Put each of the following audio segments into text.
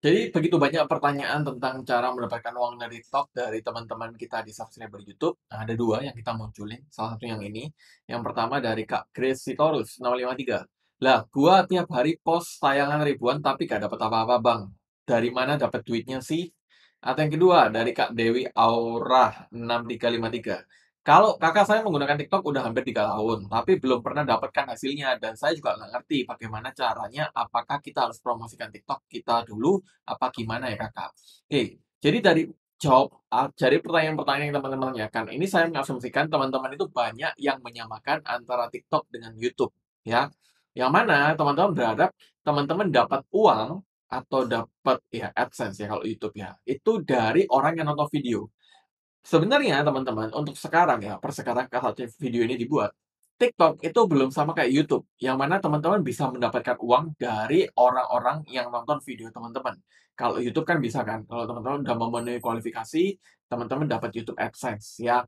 Jadi begitu banyak pertanyaan tentang cara mendapatkan uang dari TikTok dari teman-teman kita di subscriber YouTube. Nah, ada dua yang kita munculin. Salah satu yang ini. Yang pertama dari Kak Grace Sitorus 653. Lah, gua tiap hari post tayangan ribuan tapi gak dapat apa-apa bang. Dari mana dapat duitnya sih? Atau yang kedua dari Kak Dewi Aura 6353. Kalau kakak saya menggunakan TikTok udah hampir tiga tahun, tapi belum pernah dapatkan hasilnya dan saya juga nggak ngerti bagaimana caranya. Apakah kita harus promosikan TikTok kita dulu, apa gimana ya kakak? Oke, jadi dari jawab dari pertanyaan-pertanyaan yang teman-teman tanyakan, ini saya mengasumsikan teman-teman itu banyak yang menyamakan antara TikTok dengan YouTube, ya. Yang mana teman-teman berharap teman-teman dapat uang atau dapat ya AdSense ya kalau YouTube ya. Itu dari orang yang nonton video. Sebenarnya teman-teman, untuk sekarang ya, per sekarang kalau video ini dibuat, TikTok itu belum sama kayak YouTube, yang mana teman-teman bisa mendapatkan uang dari orang-orang yang nonton video teman-teman. Kalau YouTube kan bisa kan, kalau teman-teman udah memenuhi kualifikasi, teman-teman dapat YouTube AdSense ya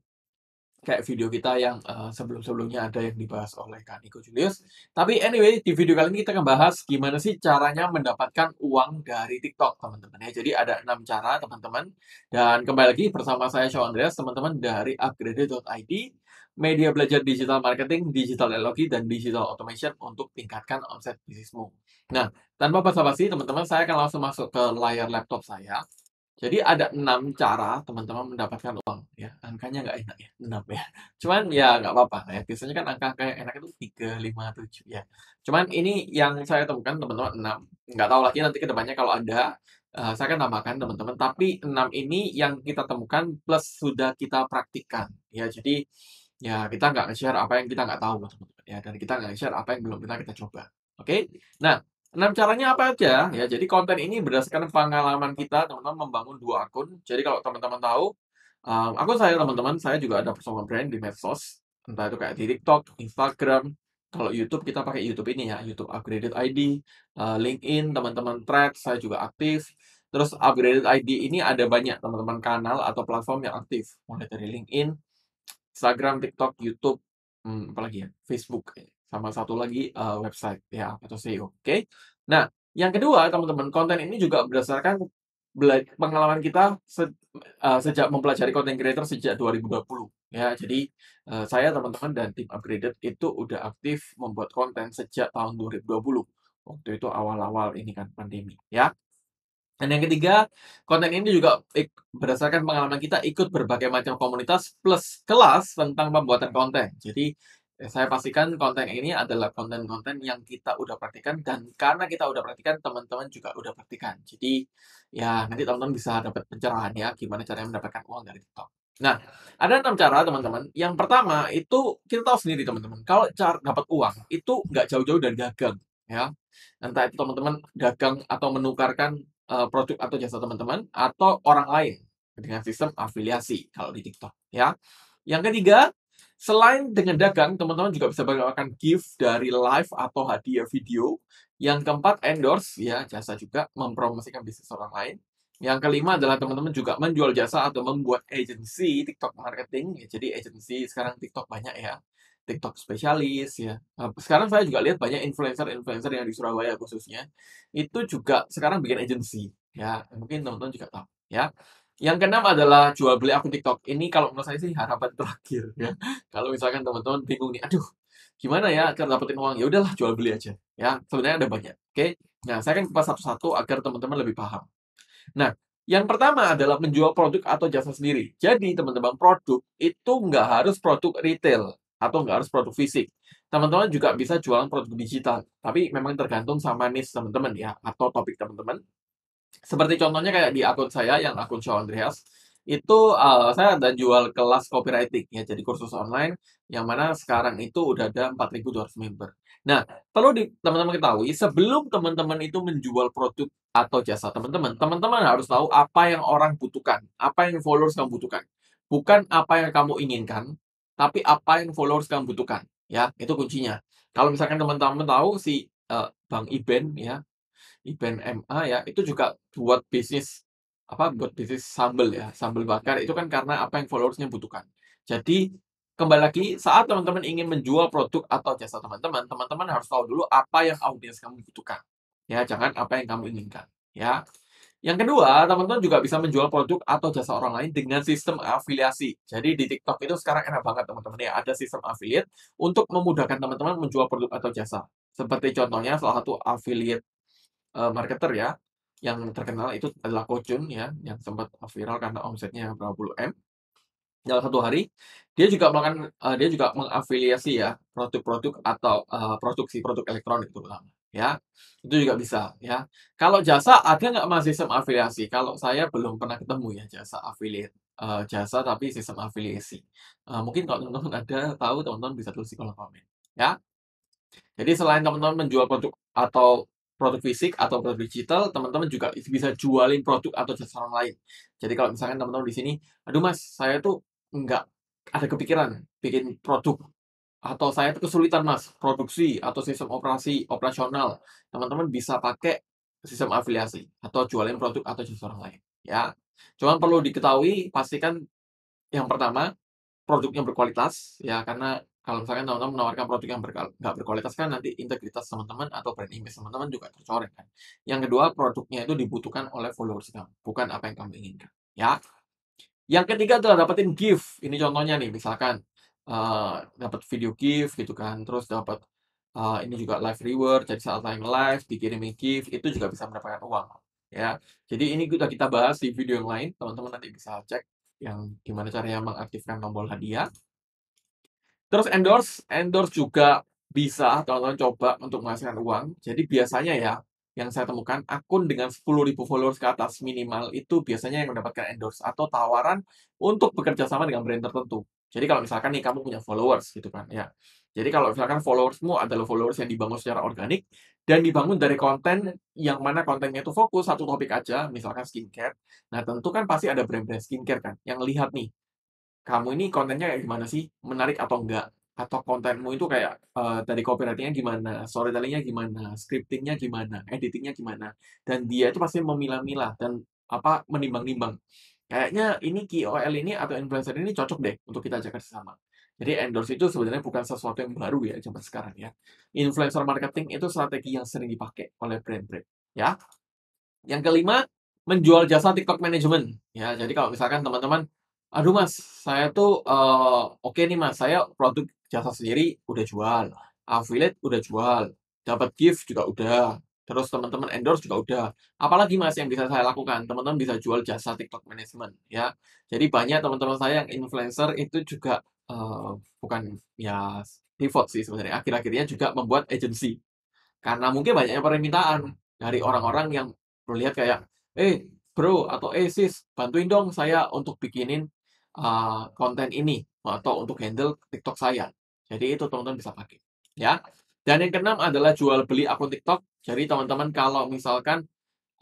kayak video kita yang uh, sebelum-sebelumnya ada yang dibahas oleh Kak Niko Julius. Tapi anyway, di video kali ini kita akan bahas gimana sih caranya mendapatkan uang dari TikTok, teman-teman ya. Jadi ada enam cara, teman-teman. Dan kembali lagi bersama saya Shaw Andreas, teman-teman dari upgrade.id, media belajar digital marketing, digital elogi, dan digital automation untuk tingkatkan omset bisnismu. Nah, tanpa basa-basi, teman-teman, saya akan langsung masuk ke layar laptop saya. Jadi ada enam cara teman-teman mendapatkan uang ya. Angkanya nggak enak ya, enam ya. Cuman ya nggak apa-apa ya. Biasanya kan angka-angka yang enak itu tiga, lima, tujuh ya. Cuman ini yang saya temukan teman-teman enam. Nggak tahu lagi nanti kedepannya kalau ada uh, saya akan tambahkan teman-teman. Tapi enam ini yang kita temukan plus sudah kita praktikkan ya. Jadi ya kita nggak share apa yang kita nggak tahu teman-teman ya. Dan kita nggak share apa yang belum pernah kita coba. Oke. Okay? Nah Enam caranya apa aja? Ya, jadi konten ini berdasarkan pengalaman kita, teman-teman membangun dua akun. Jadi kalau teman-teman tahu, um, eh, akun saya teman-teman, saya juga ada personal brand di medsos. Entah itu kayak di TikTok, Instagram, kalau YouTube kita pakai YouTube ini ya, YouTube Upgraded ID, uh, eh, LinkedIn, teman-teman Thread, saya juga aktif. Terus Upgraded ID ini ada banyak teman-teman kanal atau platform yang aktif, mulai dari LinkedIn, Instagram, TikTok, YouTube, hmm, apalagi ya, Facebook, sama satu lagi uh, website ya atau SEO. Oke, okay? Nah, yang kedua, teman-teman, konten ini juga berdasarkan pengalaman kita se uh, sejak mempelajari content creator sejak 2020 ya. Jadi uh, saya teman-teman dan tim upgraded itu udah aktif membuat konten sejak tahun 2020. Waktu itu awal-awal ini kan pandemi ya. Dan yang ketiga, konten ini juga berdasarkan pengalaman kita ikut berbagai macam komunitas plus kelas tentang pembuatan konten. Jadi saya pastikan konten ini adalah konten-konten yang kita udah praktikan dan karena kita udah praktikan teman-teman juga udah praktikan jadi ya nanti teman-teman bisa dapat pencerahan ya gimana caranya mendapatkan uang dari TikTok nah ada enam cara teman-teman yang pertama itu kita tahu sendiri teman-teman kalau cara dapat uang itu nggak jauh-jauh dari dagang ya entah itu teman-teman dagang atau menukarkan uh, produk atau jasa teman-teman atau orang lain dengan sistem afiliasi kalau di TikTok ya yang ketiga Selain dengan dagang, teman-teman juga bisa mendapatkan gift dari live atau hadiah video. Yang keempat, endorse, ya jasa juga mempromosikan bisnis orang lain. Yang kelima adalah teman-teman juga menjual jasa atau membuat agency TikTok marketing. Ya, jadi agency sekarang TikTok banyak ya. TikTok spesialis ya. Nah, sekarang saya juga lihat banyak influencer-influencer yang di Surabaya khususnya itu juga sekarang bikin agency ya. Mungkin teman-teman juga tahu ya. Yang keenam adalah jual beli akun TikTok. Ini kalau menurut saya sih harapan terakhir ya. Kalau misalkan teman-teman bingung nih, aduh gimana ya agar dapetin uang? Ya udahlah jual beli aja. Ya sebenarnya ada banyak. Oke. Okay? Nah saya akan kupas satu-satu agar teman-teman lebih paham. Nah yang pertama adalah menjual produk atau jasa sendiri. Jadi teman-teman produk itu nggak harus produk retail atau nggak harus produk fisik. Teman-teman juga bisa jualan produk digital, tapi memang tergantung sama niche teman-teman ya atau topik teman-teman. Seperti contohnya kayak di akun saya yang akun Shaw Andreas itu uh, saya ada jual kelas copywriting ya jadi kursus online yang mana sekarang itu udah ada 4.200 member. Nah, perlu di teman-teman ketahui sebelum teman-teman itu menjual produk atau jasa teman-teman, teman-teman harus tahu apa yang orang butuhkan, apa yang followers kamu butuhkan. Bukan apa yang kamu inginkan, tapi apa yang followers kamu butuhkan, ya. Itu kuncinya. Kalau misalkan teman-teman tahu si uh, Bang Iben ya, event MA ya itu juga buat bisnis apa buat bisnis sambel ya sambel bakar itu kan karena apa yang followersnya butuhkan jadi kembali lagi saat teman-teman ingin menjual produk atau jasa teman-teman teman-teman harus tahu dulu apa yang audiens kamu butuhkan ya jangan apa yang kamu inginkan ya yang kedua teman-teman juga bisa menjual produk atau jasa orang lain dengan sistem afiliasi jadi di TikTok itu sekarang enak banget teman-teman ya ada sistem affiliate untuk memudahkan teman-teman menjual produk atau jasa seperti contohnya salah satu affiliate Eh, marketer ya, yang terkenal itu adalah Kocun ya, yang sempat viral karena omsetnya berapa puluh M. Dalam satu hari, dia juga melakukan uh, dia juga mengafiliasi ya, produk-produk atau, uh, eh, produksi produk elektronik terutama, ya. Itu juga bisa, ya. Kalau jasa ada nggak Mas sistem afiliasi? Kalau saya belum pernah ketemu ya jasa affiliate, uh, jasa tapi sistem afiliasi. uh, mungkin kalau teman-teman ada tahu, teman-teman bisa tulis di kolom komen, ya. Jadi selain teman-teman menjual produk atau produk fisik atau produk digital, teman-teman juga bisa jualin produk atau jasa orang lain. Jadi kalau misalkan teman-teman di sini, aduh mas, saya tuh nggak ada kepikiran bikin produk atau saya tuh kesulitan mas produksi atau sistem operasi operasional teman-teman bisa pakai sistem afiliasi atau jualin produk atau jasa orang lain ya cuman perlu diketahui pastikan yang pertama produknya berkualitas ya karena kalau misalkan teman-teman menawarkan produk yang nggak berkualitas kan nanti integritas teman-teman atau brand image teman-teman juga tercoreng kan. Yang kedua produknya itu dibutuhkan oleh followers kamu, bukan apa yang kamu inginkan. Ya. Yang ketiga adalah dapetin gift. Ini contohnya nih, misalkan uh, eh, dapat video gift gitu kan, terus dapat uh, eh, ini juga live reward, jadi saat time live dikirimin gift itu juga bisa mendapatkan uang. Ya, jadi ini sudah kita bahas di video yang lain, teman-teman nanti bisa cek yang gimana caranya mengaktifkan tombol hadiah Terus endorse, endorse juga bisa teman-teman coba untuk menghasilkan uang. Jadi biasanya ya, yang saya temukan akun dengan 10.000 followers ke atas minimal itu biasanya yang mendapatkan endorse atau tawaran untuk bekerja sama dengan brand tertentu. Jadi kalau misalkan nih kamu punya followers gitu kan ya. Jadi kalau misalkan followersmu adalah followers yang dibangun secara organik dan dibangun dari konten yang mana kontennya itu fokus satu topik aja, misalkan skincare. Nah tentu kan pasti ada brand-brand skincare kan yang lihat nih kamu ini kontennya kayak gimana sih? Menarik atau enggak? Atau kontenmu itu kayak, uh, eh, dari copywritingnya gimana, storytellingnya gimana, scriptingnya gimana, editingnya gimana, dan dia itu pasti memilah-milah dan, apa, menimbang-nimbang. Kayaknya ini KOL ini atau influencer ini cocok deh untuk kita ajak sama Jadi endorse itu sebenarnya bukan sesuatu yang baru ya zaman sekarang ya. Influencer marketing itu strategi yang sering dipakai oleh brand-brand, ya. Yang kelima, menjual jasa TikTok management, ya. Jadi kalau misalkan teman-teman Aduh Mas, saya tuh, uh, oke nih Mas, saya produk jasa sendiri udah jual, affiliate udah jual, dapat gift juga udah, terus teman-teman endorse juga udah. Apalagi Mas yang bisa saya lakukan? Teman-teman bisa jual jasa TikTok management ya. Jadi banyak teman-teman saya yang influencer itu juga, uh, bukan ya pivot sih sebenarnya, akhir-akhirnya juga membuat agency. Karena mungkin banyaknya permintaan dari orang-orang yang melihat kayak, "Eh, Bro," atau, "Eh, Sis, bantuin dong saya untuk bikinin" uh, konten ini atau untuk handle TikTok saya. Jadi itu teman-teman bisa pakai. Ya. Dan yang keenam adalah jual beli akun TikTok. Jadi teman-teman kalau misalkan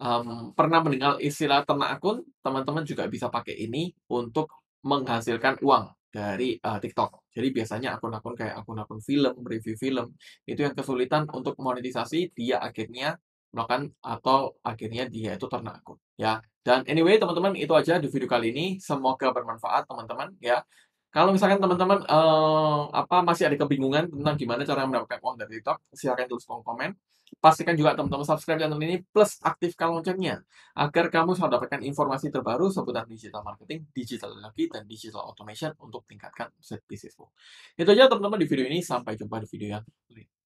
um, pernah mendengar istilah ternak akun, teman-teman juga bisa pakai ini untuk menghasilkan uang dari uh, TikTok. Jadi biasanya akun-akun kayak akun-akun film, review film, itu yang kesulitan untuk monetisasi, dia akhirnya melakukan atau akhirnya dia itu ternak akun ya. Dan anyway teman-teman itu aja di video kali ini. Semoga bermanfaat teman-teman ya. Kalau misalkan teman-teman uh, apa masih ada kebingungan tentang gimana cara mendapatkan uang dari TikTok, silahkan tulis kolom komen. Pastikan juga teman-teman subscribe channel ini plus aktifkan loncengnya agar kamu selalu dapatkan informasi terbaru seputar digital marketing, digital teknologi, dan digital automation untuk tingkatkan set bisnismu. Itu aja teman-teman di video ini. Sampai jumpa di video yang lain.